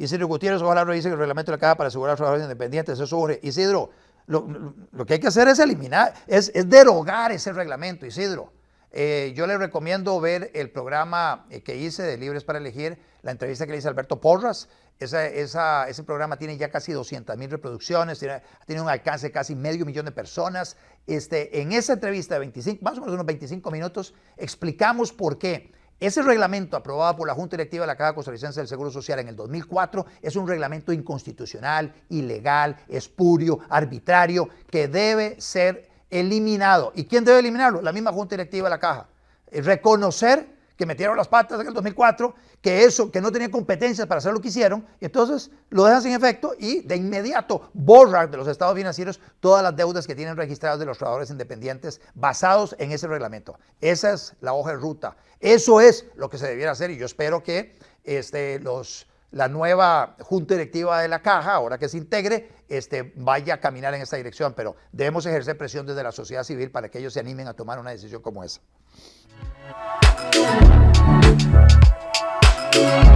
Isidro Gutiérrez Ojalá dice que el reglamento de la para asegurar a los trabajadores independientes eso sobre. Isidro, lo, que hay que hacer es eliminar, es, derogar ese reglamento, Isidro. Eh, yo le recomiendo ver el programa eh, que hice de Libres para Elegir, la entrevista que le hice Alberto Porras. ese programa tiene ya casi 200 mil reproducciones, tiene, tiene, un alcance de casi medio millón de personas. Este, en esa entrevista de 25, más o menos unos 25 minutos, explicamos por qué ese reglamento aprobado por la Junta Directiva de la Caja Costarricense del Seguro Social en el 2004 es un reglamento inconstitucional, ilegal, espurio, arbitrario, que debe ser eliminado. ¿Y quién debe eliminarlo? La misma Junta Directiva de la Caja. Eh, reconocer que metieron las patas en el 2004, que eso, que no tenían competencias para hacer lo que hicieron, y entonces lo dejan sin efecto y de inmediato borran de los estados financieros todas las deudas que tienen registradas de los trabajadores independientes basados en ese reglamento. Esa es la hoja de ruta. Eso es lo que se debiera hacer y yo espero que este, los, la nueva junta directiva de la caja, ahora que se integre, este, vaya a caminar en esa dirección, pero debemos ejercer presión desde la sociedad civil para que ellos se animen a tomar una decisión como esa. Bye.